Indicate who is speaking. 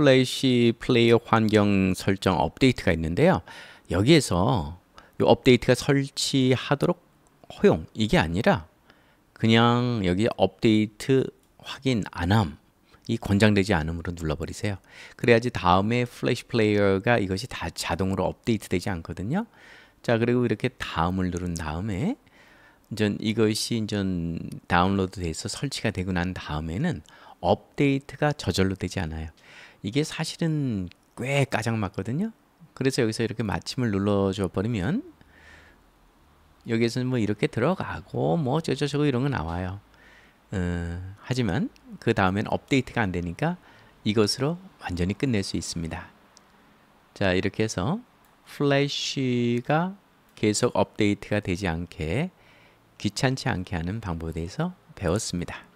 Speaker 1: 플래시 플레이어 환경 설정 업데이트가 있는데요. 여기에서 이 업데이트가 설치하도록 허용 이게 아니라 그냥 여기 업데이트 확인 안함 이 권장되지 않음으로 눌러버리세요. 그래야지 다음에 플래시 플레이어가 이것이 다 자동으로 업데이트되지 않거든요. 자 그리고 이렇게 다음을 누른 다음에 이 이것이 이 다운로드돼서 설치가 되고 난 다음에는 업데이트가 저절로 되지 않아요. 이게 사실은 꽤 가장 맞거든요. 그래서 여기서 이렇게 마침을 눌러줘 버리면 여기에서는 뭐 이렇게 들어가고 뭐어쩌저 이런 거 나와요. 음, 하지만 그 다음엔 업데이트가 안 되니까 이것으로 완전히 끝낼 수 있습니다. 자 이렇게 해서 플래시가 계속 업데이트가 되지 않게 귀찮지 않게 하는 방법에 대해서
Speaker 2: 배웠습니다.